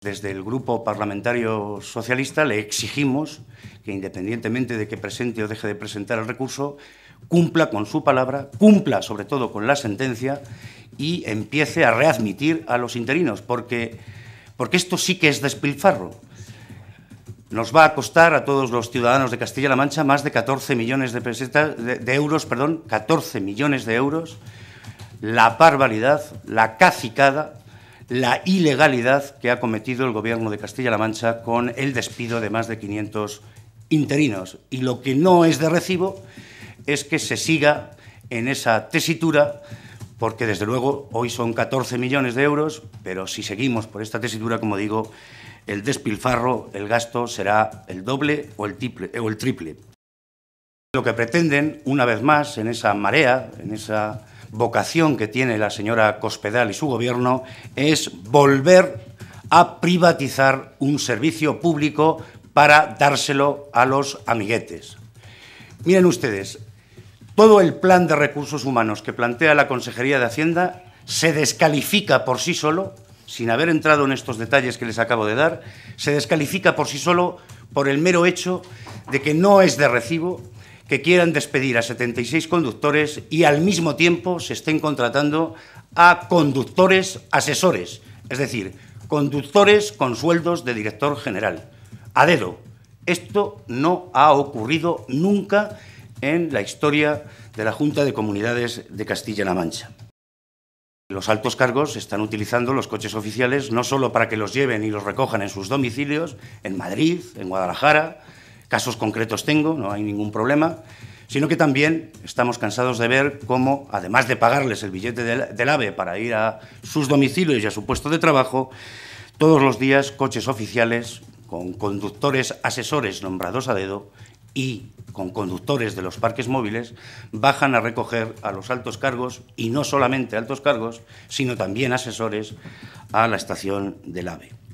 Desde el Grupo Parlamentario Socialista le exigimos que, independientemente de que presente o deje de presentar el recurso, cumpla con su palabra, cumpla sobre todo con la sentencia y empiece a readmitir a los interinos, porque, porque esto sí que es despilfarro. Nos va a costar a todos los ciudadanos de Castilla-La Mancha más de 14 millones de, euros, perdón, 14 millones de euros, la barbaridad, la cacicada la ilegalidad que ha cometido el gobierno de Castilla-La Mancha con el despido de más de 500 interinos. Y lo que no es de recibo es que se siga en esa tesitura, porque desde luego hoy son 14 millones de euros, pero si seguimos por esta tesitura, como digo, el despilfarro, el gasto será el doble o el triple. Eh, o triple. Lo que pretenden, una vez más, en esa marea, en esa vocación que tiene la señora Cospedal y su gobierno es volver a privatizar un servicio público para dárselo a los amiguetes. Miren ustedes, todo el plan de recursos humanos que plantea la Consejería de Hacienda se descalifica por sí solo, sin haber entrado en estos detalles que les acabo de dar, se descalifica por sí solo por el mero hecho de que no es de recibo que quieran despedir a 76 conductores y al mismo tiempo se estén contratando a conductores asesores, es decir, conductores con sueldos de director general. A dedo. Esto no ha ocurrido nunca en la historia de la Junta de Comunidades de Castilla-La Mancha. Los altos cargos están utilizando los coches oficiales no solo para que los lleven y los recojan en sus domicilios, en Madrid, en Guadalajara, casos concretos tengo, no hay ningún problema, sino que también estamos cansados de ver cómo, además de pagarles el billete del, AVE para ir a sus domicilios y a su puesto de trabajo, todos los días coches oficiales con conductores asesores nombrados a dedo y con conductores de los parques móviles bajan a recoger a los altos cargos y no solamente altos cargos, sino también asesores a la estación del AVE.